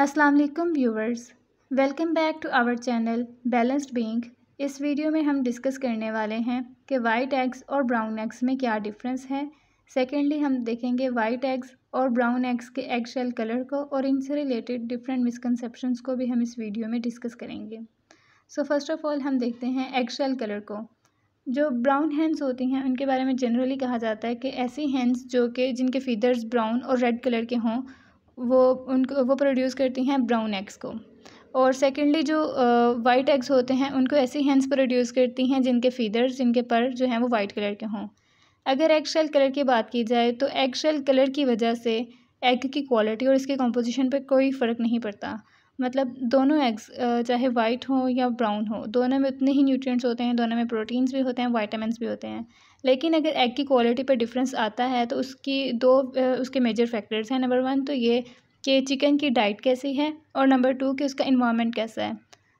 Aslam viewers welcome back to our channel balanced being इस video में हम डिस्कस करने वाले हैं कि वाइट एग्स और ब्राउन एग्स में क्या डिफरेंस है सेकेंडली हम देखेंगे वाइट एग्स और ब्राउन एग्स के एग शेल कलर को और इनसे रिलेटेड डिफरेंट मिसकनसेप्शंस को भी हम इस वीडियो में डिस्कस करेंगे सो फर्स्ट ऑफ़ ऑल हम देखते हैं एग शेल कलर को जो ब्राउन हैंड्स होती हैं उनके बारे में जनरली कहा जाता है कि ऐसी हैंड्स जो कि जिनके फीदर्स ब्राउन और रेड कलर के हों वो उनको वो प्रोड्यूस करती हैं ब्राउन एग्स को और सेकेंडली जो वाइट एग्स होते हैं उनको ऐसी हैंस प्रोड्यूस करती हैं जिनके फीदर्स जिनके पर जो हैं वो वाइट कलर के हों अगर एग शेल कलर की बात की जाए तो एग शेल कलर की वजह से एग की क्वालिटी और इसके कंपोजिशन पर कोई फ़र्क नहीं पड़ता मतलब दोनों एग्स चाहे वाइट हो या ब्राउन हो दोनों में उतने ही न्यूट्रिएंट्स होते हैं दोनों में प्रोटीन्स भी होते हैं वाइटामस भी होते हैं लेकिन अगर एग की क्वालिटी पर डिफरेंस आता है तो उसकी दो उसके मेजर फैक्टर्स हैं नंबर वन तो ये कि चिकन की डाइट कैसी है और नंबर टू कि उसका इन्वामेंट कैसा है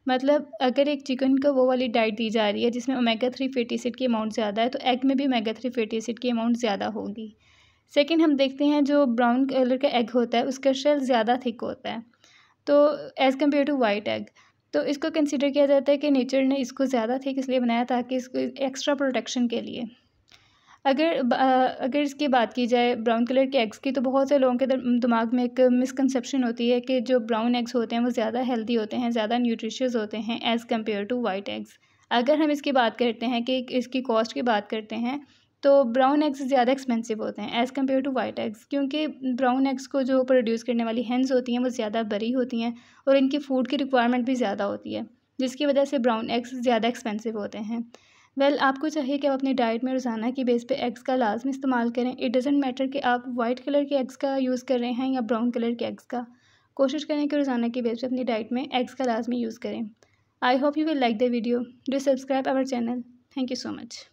मतलब अगर एक चिकन को वो वाली डाइट दी जा रही है जिसमें ओमेगा थ्री फेटी एसिड की अमाउंट ज़्यादा है तो एग में भी ओमेगा थ्री फेटी एसिड की अमाउंट ज़्यादा होगी सेकेंड हम देखते हैं जो ब्राउन कलर का एग होता है उसका शेल ज़्यादा थिक होता है तो as compare to white egg तो इसको कंसिडर किया जाता है कि नेचर ने इसको ज़्यादा थिक इसलिए बनाया ताकि इसको एक्स्ट्रा प्रोटेक्शन के लिए अगर अगर इसकी बात की जाए ब्राउन कलर के एग्स की तो बहुत से लोगों के दिमाग में एक मिसकंसेप्शन होती है कि जो ब्राउन एग्स होते हैं वो ज़्यादा हेल्दी होते हैं ज़्यादा न्यूट्रिशियस होते हैं as compare to white eggs अगर हम इसकी बात करते हैं कि इसकी कॉस्ट की बात करते हैं तो ब्राउन एग्स ज़्यादा एक्सपेंसिव होते हैं as compare to white eggs क्योंकि ब्राउन एग्स को जो प्रोड्यूस करने वाली हैंड्स होती हैं वो ज़्यादा बड़ी होती हैं और इनकी फ़ूड की रिक्वायरमेंट भी ज़्यादा होती है जिसकी वजह से ब्राउन एग्स ज़्यादा एक्सपेंसिव होते हैं वेल well, आपको चाहिए कि आप अपनी डाइट में रोज़ाना की बेस पे एग्स का लाजमी इस्तेमाल करें इट डजेंट मैटर कि आप वाइट कलर के एग्स का यूज़ कर रहे हैं या ब्राउन कलर के एग्स का कोशिश करें कि रोज़ाना की बेस पे अपनी डाइट में एग्स का लाजमी यूज़ करें I hope you will like the video do subscribe our channel thank you so much